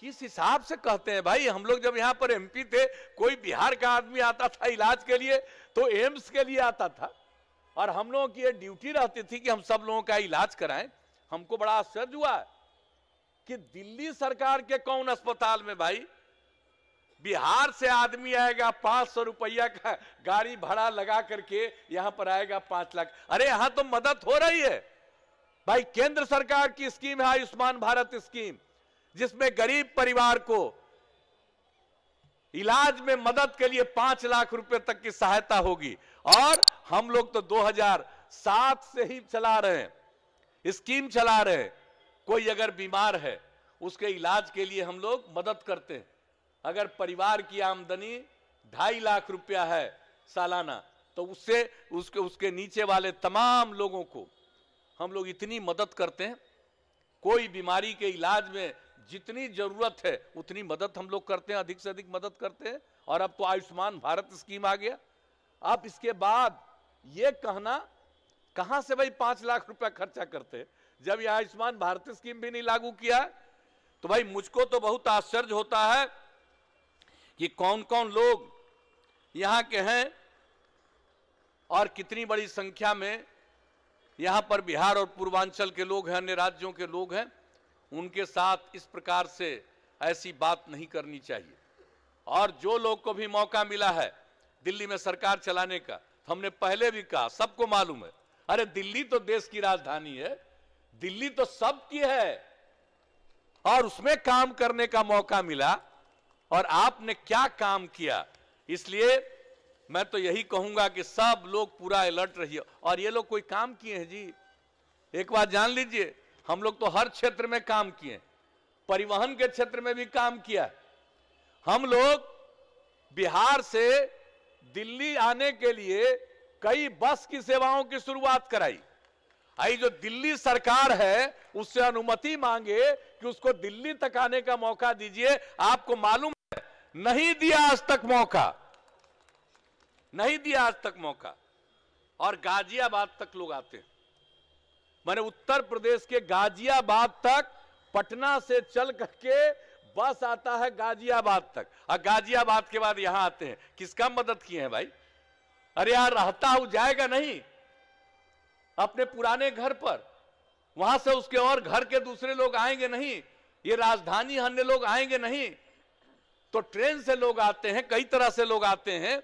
किस हिसाब से कहते हैं भाई हम लोग जब यहाँ पर एमपी थे कोई बिहार का आदमी आता था इलाज के लिए तो एम्स के लिए आता था और हम लोगों की ये ड्यूटी रहती थी कि हम सब लोगों का इलाज कराएं हमको बड़ा आश्चर्य हुआ कि दिल्ली सरकार के कौन अस्पताल में भाई बिहार से आदमी आएगा पांच सौ रुपया का गाड़ी भाड़ा लगा करके यहां पर आएगा पांच लाख अरे यहां तो मदद हो रही है भाई केंद्र सरकार की स्कीम है आयुष्मान भारत स्कीम जिसमें गरीब परिवार को इलाज में मदद के लिए पांच लाख रुपए तक की सहायता होगी और हम लोग तो 2007 से ही चला रहे हैं स्कीम चला रहे हैं कोई अगर बीमार है उसके इलाज के लिए हम लोग मदद करते हैं अगर परिवार की आमदनी ढाई लाख रुपया है सालाना तो उससे उसके उसके नीचे वाले तमाम लोगों को हम लोग इतनी मदद करते हैं कोई बीमारी के इलाज में जितनी जरूरत है उतनी मदद हम लोग करते हैं अधिक से अधिक मदद करते हैं और अब तो आयुष्मान भारत स्कीम आ गया अब इसके बाद ये कहना कहां से भाई पांच लाख रुपया खर्चा करते जब ये आयुष्मान भारत स्कीम भी नहीं लागू किया तो भाई मुझको तो बहुत आश्चर्य होता है कि कौन कौन लोग यहाँ के हैं और कितनी बड़ी संख्या में यहां पर बिहार और पूर्वांचल के लोग हैं अन्य राज्यों के लोग हैं उनके साथ इस प्रकार से ऐसी बात नहीं करनी चाहिए और जो लोग को भी मौका मिला है दिल्ली में सरकार चलाने का हमने पहले भी कहा सबको मालूम है अरे दिल्ली तो देश की राजधानी है दिल्ली तो सबकी है और उसमें काम करने का मौका मिला और आपने क्या काम किया इसलिए मैं तो यही कहूंगा कि सब लोग पूरा अलर्ट रहिए और ये लोग कोई काम किए हैं जी एक बात जान लीजिए हम लोग तो हर क्षेत्र में काम किए परिवहन के क्षेत्र में भी काम किया है हम लोग बिहार से दिल्ली आने के लिए कई बस की सेवाओं की शुरुआत कराई आई जो दिल्ली सरकार है उससे अनुमति मांगे कि उसको दिल्ली तक आने का मौका दीजिए आपको मालूम है नहीं दिया आज तक मौका नहीं दिया आज तक मौका और गाजियाबाद तक लोग आते हैं मैंने उत्तर प्रदेश के गाजियाबाद तक पटना से चल करके बस आता है गाजियाबाद तक और गाजियाबाद के बाद यहां आते हैं किसका मदद किए हैं भाई अरे यार रहता हूं जाएगा नहीं अपने पुराने घर पर वहां से उसके और घर के दूसरे लोग आएंगे नहीं ये राजधानी अन्य लोग आएंगे नहीं तो ट्रेन से लोग आते हैं कई तरह से लोग आते हैं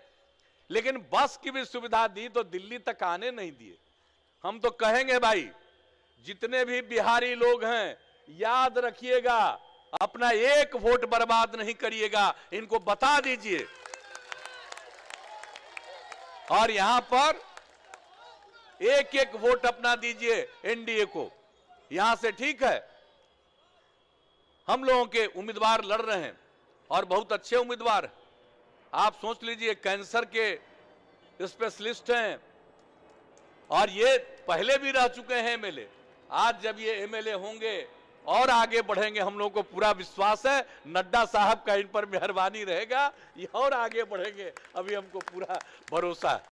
लेकिन बस की भी सुविधा दी तो दिल्ली तक आने नहीं दिए हम तो कहेंगे भाई जितने भी बिहारी लोग हैं याद रखिएगा अपना एक वोट बर्बाद नहीं करिएगा इनको बता दीजिए और यहां पर एक एक वोट अपना दीजिए एनडीए को यहां से ठीक है हम लोगों के उम्मीदवार लड़ रहे हैं और बहुत अच्छे उम्मीदवार आप सोच लीजिए कैंसर के स्पेशलिस्ट हैं और ये पहले भी रह चुके हैं एमएलए आज जब ये एमएलए होंगे और आगे बढ़ेंगे हम लोगों को पूरा विश्वास है नड्डा साहब का इन पर मेहरबानी रहेगा ये और आगे बढ़ेंगे अभी हमको पूरा भरोसा है